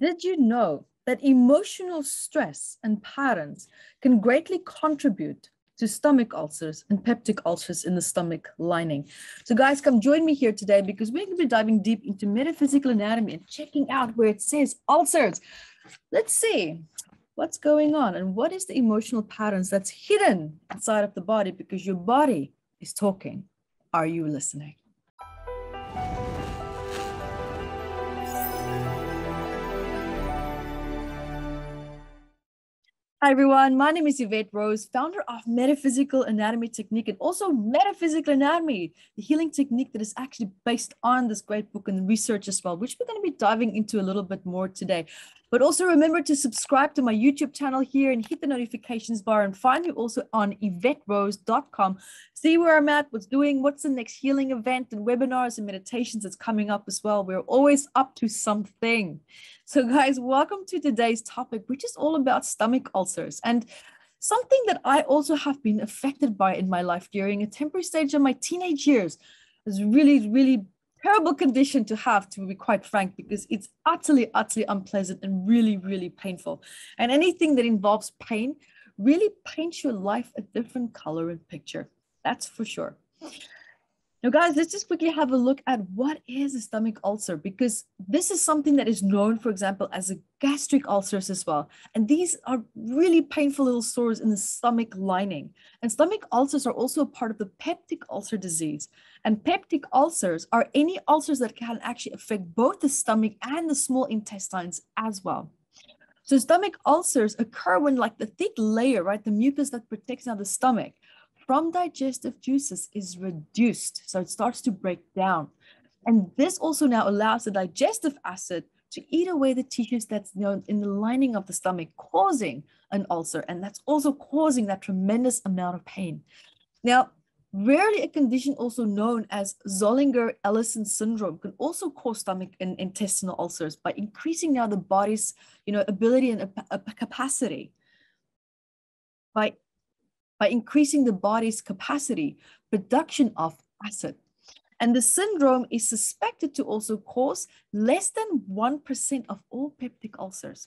Did you know that emotional stress and patterns can greatly contribute to stomach ulcers and peptic ulcers in the stomach lining. So, guys, come join me here today because we're going to be diving deep into metaphysical anatomy and checking out where it says ulcers. Let's see what's going on and what is the emotional patterns that's hidden inside of the body because your body is talking. Are you listening? Hi, everyone. My name is Yvette Rose, founder of Metaphysical Anatomy Technique and also Metaphysical Anatomy, the healing technique that is actually based on this great book and research as well, which we're going to be diving into a little bit more today. But also remember to subscribe to my YouTube channel here and hit the notifications bar and find me also on YvetteRose.com. See where I'm at, what's doing, what's the next healing event and webinars and meditations that's coming up as well. We're always up to something. So, guys, welcome to today's topic, which is all about stomach ulcers. And something that I also have been affected by in my life during a temporary stage of my teenage years. is really, really terrible condition to have, to be quite frank, because it's utterly, utterly unpleasant and really, really painful. And anything that involves pain really paints your life a different color and picture. That's for sure. Now, guys, let's just quickly have a look at what is a stomach ulcer, because this is something that is known, for example, as a gastric ulcers as well. And these are really painful little sores in the stomach lining. And stomach ulcers are also a part of the peptic ulcer disease. And peptic ulcers are any ulcers that can actually affect both the stomach and the small intestines as well. So stomach ulcers occur when like the thick layer, right, the mucus that protects now the stomach, from digestive juices is reduced. So it starts to break down. And this also now allows the digestive acid to eat away the tissues that's you know, in the lining of the stomach, causing an ulcer. And that's also causing that tremendous amount of pain. Now, rarely a condition also known as Zollinger Ellison syndrome can also cause stomach and intestinal ulcers by increasing now the body's you know, ability and capacity by by increasing the body's capacity, production of acid. And the syndrome is suspected to also cause less than 1% of all peptic ulcers.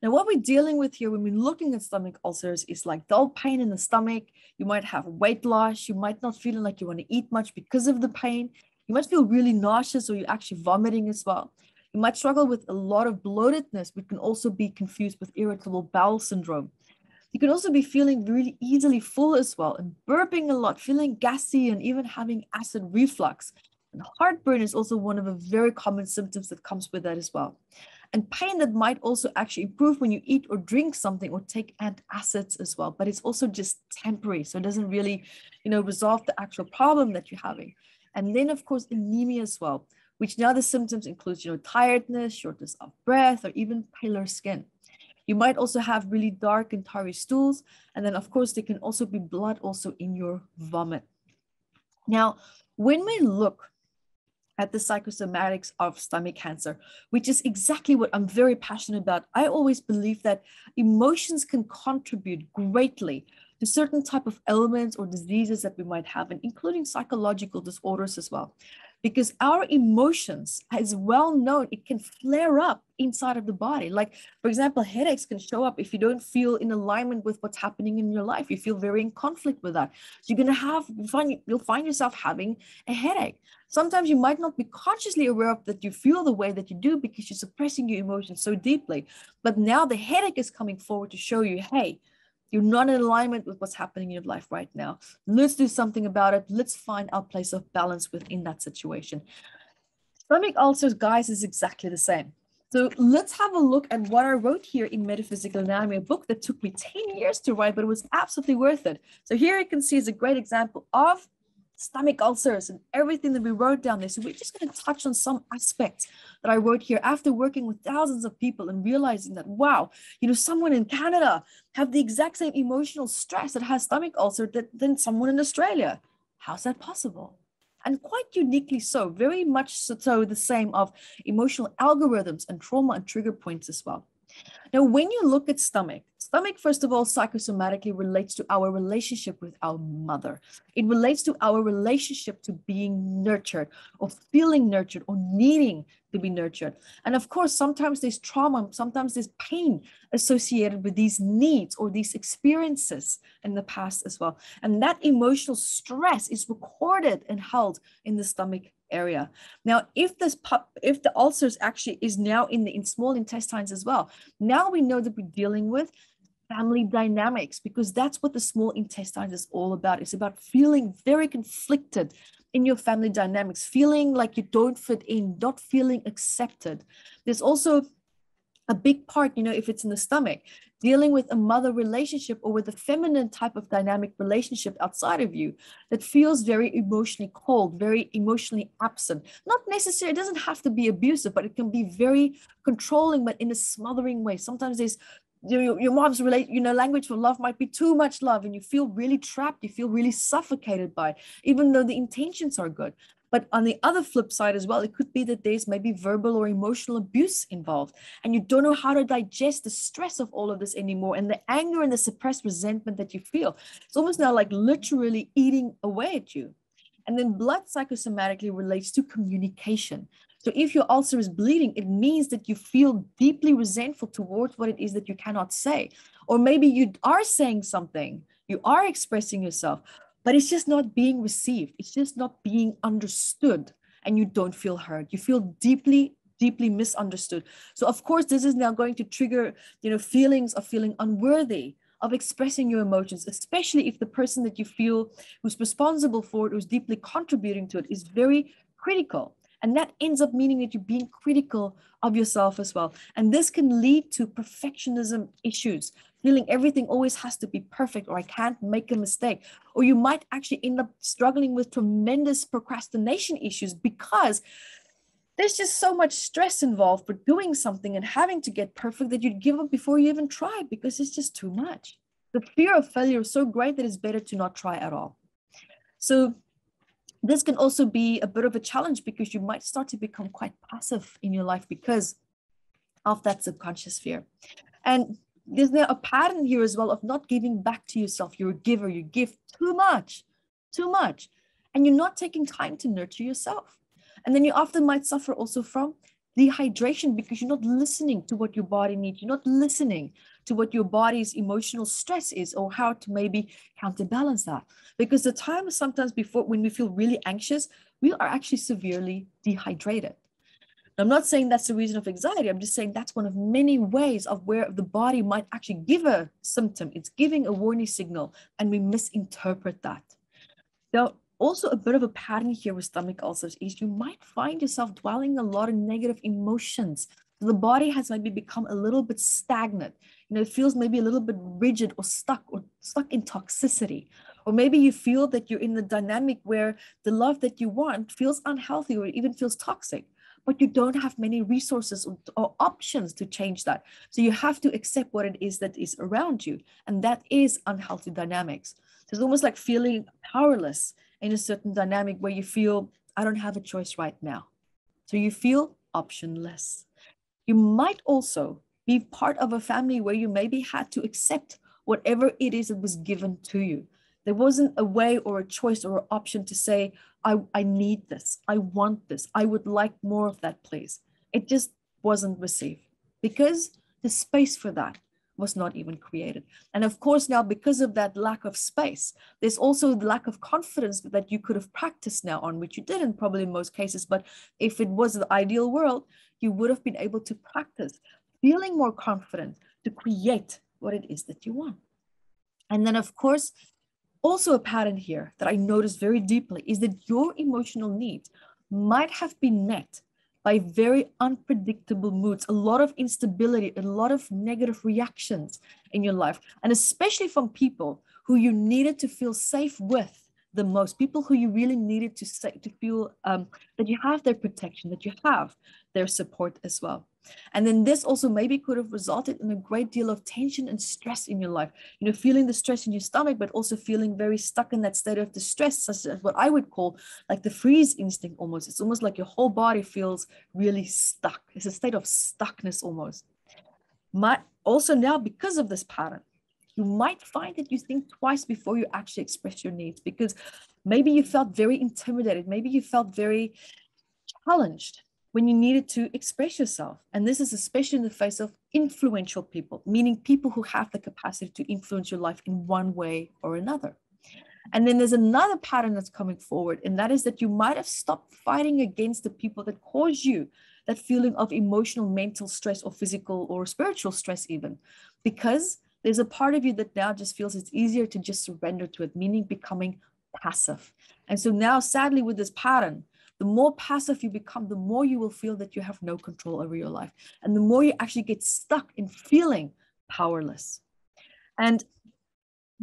Now, what we're dealing with here when we're looking at stomach ulcers is like dull pain in the stomach. You might have weight loss. You might not feel like you want to eat much because of the pain. You might feel really nauseous or you're actually vomiting as well. You might struggle with a lot of bloatedness, which can also be confused with irritable bowel syndrome. You can also be feeling really easily full as well and burping a lot, feeling gassy, and even having acid reflux. And heartburn is also one of the very common symptoms that comes with that as well. And pain that might also actually improve when you eat or drink something or take antacids as well, but it's also just temporary. So it doesn't really, you know, resolve the actual problem that you're having. And then of course anemia as well, which now the symptoms include, you know, tiredness, shortness of breath, or even paler skin. You might also have really dark and tarry stools. And then of course, there can also be blood also in your vomit. Now, when we look at the psychosomatics of stomach cancer, which is exactly what I'm very passionate about. I always believe that emotions can contribute greatly to certain type of ailments or diseases that we might have, and including psychological disorders as well because our emotions is well known it can flare up inside of the body like for example headaches can show up if you don't feel in alignment with what's happening in your life you feel very in conflict with that so you're going to have find, you'll find yourself having a headache sometimes you might not be consciously aware of that you feel the way that you do because you're suppressing your emotions so deeply but now the headache is coming forward to show you hey you're not in alignment with what's happening in your life right now. Let's do something about it. Let's find our place of balance within that situation. Stomach ulcers, guys, is exactly the same. So let's have a look at what I wrote here in Metaphysical Anatomy, a book that took me 10 years to write, but it was absolutely worth it. So here you can see is a great example of stomach ulcers and everything that we wrote down there. So we're just going to touch on some aspects that I wrote here after working with thousands of people and realizing that, wow, you know, someone in Canada have the exact same emotional stress that has stomach ulcer that, than someone in Australia. How's that possible? And quite uniquely so, very much so the same of emotional algorithms and trauma and trigger points as well. Now, when you look at stomach, stomach, first of all, psychosomatically relates to our relationship with our mother. It relates to our relationship to being nurtured or feeling nurtured or needing to be nurtured. And of course, sometimes there's trauma, sometimes there's pain associated with these needs or these experiences in the past as well. And that emotional stress is recorded and held in the stomach area. Now, if this pup, if the ulcers actually is now in the in small intestines as well, now we know that we're dealing with family dynamics because that's what the small intestine is all about. It's about feeling very conflicted in your family dynamics, feeling like you don't fit in, not feeling accepted. There's also a big part, you know, if it's in the stomach, dealing with a mother relationship or with a feminine type of dynamic relationship outside of you that feels very emotionally cold, very emotionally absent. Not necessarily, it doesn't have to be abusive, but it can be very controlling, but in a smothering way. Sometimes there's your, your mom's relate you know language for love might be too much love and you feel really trapped you feel really suffocated by it even though the intentions are good but on the other flip side as well, it could be that there's maybe verbal or emotional abuse involved, and you don't know how to digest the stress of all of this anymore and the anger and the suppressed resentment that you feel. It's almost now like literally eating away at you. And then blood psychosomatically relates to communication. So if your ulcer is bleeding, it means that you feel deeply resentful towards what it is that you cannot say. Or maybe you are saying something, you are expressing yourself, but it's just not being received. It's just not being understood. And you don't feel heard. You feel deeply deeply misunderstood so of course this is now going to trigger you know feelings of feeling unworthy of expressing your emotions, especially if the person that you feel who's responsible for it, who's deeply contributing to it, is very critical. And that ends up meaning that you're being critical of yourself as well. And this can lead to perfectionism issues, feeling everything always has to be perfect or I can't make a mistake. Or you might actually end up struggling with tremendous procrastination issues because there's just so much stress involved with doing something and having to get perfect that you'd give up before you even try because it's just too much. The fear of failure is so great that it's better to not try at all. So this can also be a bit of a challenge because you might start to become quite passive in your life because of that subconscious fear. And there's a pattern here as well of not giving back to yourself. You're a giver, you give too much, too much. And you're not taking time to nurture yourself. And then you often might suffer also from dehydration because you're not listening to what your body needs. You're not listening to what your body's emotional stress is or how to maybe counterbalance that. Because the time sometimes before when we feel really anxious, we are actually severely dehydrated. I'm not saying that's the reason of anxiety. I'm just saying that's one of many ways of where the body might actually give a symptom. It's giving a warning signal, and we misinterpret that. So also a bit of a pattern here with stomach ulcers is you might find yourself dwelling a lot of negative emotions. The body has maybe become a little bit stagnant. You know, it feels maybe a little bit rigid or stuck or stuck in toxicity. Or maybe you feel that you're in the dynamic where the love that you want feels unhealthy or even feels toxic but you don't have many resources or, or, options to change that. So you have to accept what it is that is around you. And that is unhealthy dynamics. So it's almost like feeling powerless in a certain dynamic where you feel, I don't have a choice right now. So you feel optionless. You might also be part of a family where you maybe had to accept whatever it is that was given to you. There wasn't a way or a choice or an option to say, I, I need this, I want this, I would like more of that, please. It just wasn't received because the space for that was not even created. And of course, now because of that lack of space, there's also the lack of confidence that you could have practiced now on, which you didn't probably in most cases. But if it was the ideal world, you would have been able to practice feeling more confident to create what it is that you want. And then, of course, also a pattern here that I noticed very deeply is that your emotional needs might have been met by very unpredictable moods, a lot of instability, a lot of negative reactions in your life, and especially from people who you needed to feel safe with the most people who you really needed to say to feel um, that you have their protection that you have their support as well and then this also maybe could have resulted in a great deal of tension and stress in your life. You know, feeling the stress in your stomach, but also feeling very stuck in that state of distress, such as what I would call like the freeze instinct almost. It's almost like your whole body feels really stuck. It's a state of stuckness almost. Might also now, because of this pattern, you might find that you think twice before you actually express your needs because maybe you felt very intimidated, maybe you felt very challenged when you needed to express yourself. And this is especially in the face of influential people, meaning people who have the capacity to influence your life in one way or another. And then there's another pattern that's coming forward, and that is that you might have stopped fighting against the people that cause you that feeling of emotional, mental stress, or physical or spiritual stress, even because there's a part of you that now just feels it's easier to just surrender to it, meaning becoming passive. And so now, sadly, with this pattern, the more passive you become, the more you will feel that you have no control over your life. And the more you actually get stuck in feeling powerless. And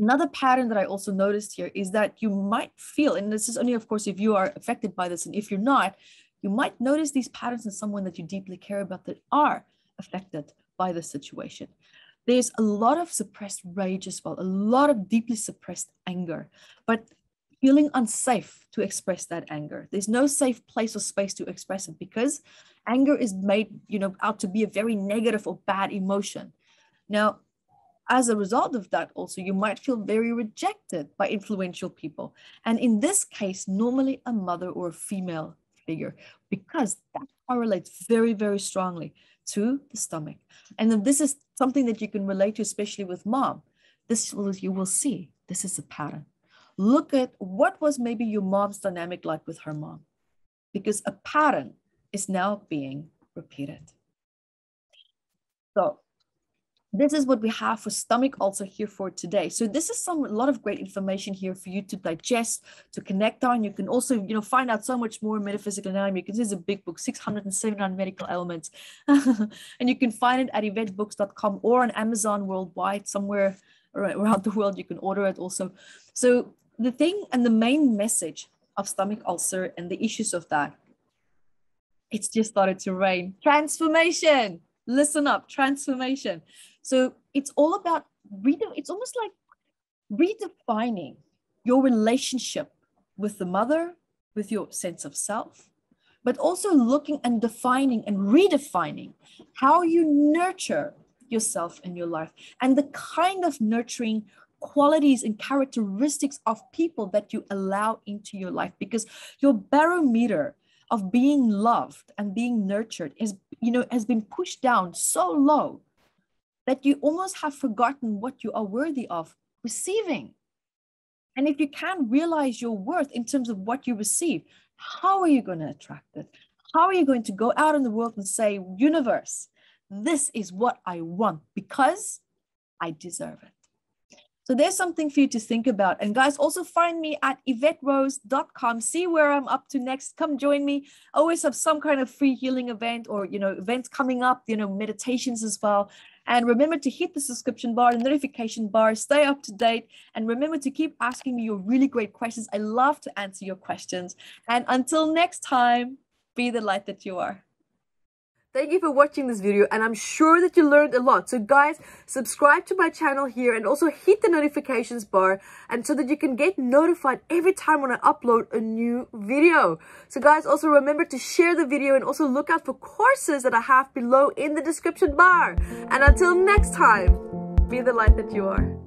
another pattern that I also noticed here is that you might feel, and this is only, of course, if you are affected by this, and if you're not, you might notice these patterns in someone that you deeply care about that are affected by the situation. There's a lot of suppressed rage as well, a lot of deeply suppressed anger. But feeling unsafe to express that anger. There's no safe place or space to express it because anger is made, you know, out to be a very negative or bad emotion. Now, as a result of that, also, you might feel very rejected by influential people. And in this case, normally a mother or a female figure, because that correlates very, very strongly to the stomach. And if this is something that you can relate to, especially with mom. This will, you will see, this is a pattern look at what was maybe your mom's dynamic like with her mom, because a pattern is now being repeated. So this is what we have for stomach ulcer here for today. So this is some a lot of great information here for you to digest, to connect on. You can also, you know, find out so much more metaphysical anatomy because this is a big book, 679 medical elements. and you can find it at eventbooks.com or on Amazon worldwide, somewhere around the world. You can order it also. So the thing and the main message of stomach ulcer and the issues of that it's just started to rain transformation listen up transformation so it's all about redo it's almost like redefining your relationship with the mother with your sense of self but also looking and defining and redefining how you nurture yourself and your life and the kind of nurturing qualities and characteristics of people that you allow into your life because your barometer of being loved and being nurtured is you know has been pushed down so low that you almost have forgotten what you are worthy of receiving and if you can't realize your worth in terms of what you receive how are you going to attract it how are you going to go out in the world and say universe this is what i want because i deserve it so there's something for you to think about. And guys, also find me at YvetteRose.com. See where I'm up to next. Come join me. I always have some kind of free healing event or, you know, events coming up, you know, meditations as well. And remember to hit the subscription bar, the notification bar, stay up to date. And remember to keep asking me your really great questions. I love to answer your questions. And until next time, be the light that you are. Thank you for watching this video and I'm sure that you learned a lot. So guys, subscribe to my channel here and also hit the notifications bar and so that you can get notified every time when I upload a new video. So guys, also remember to share the video and also look out for courses that I have below in the description bar. And until next time, be the light that you are.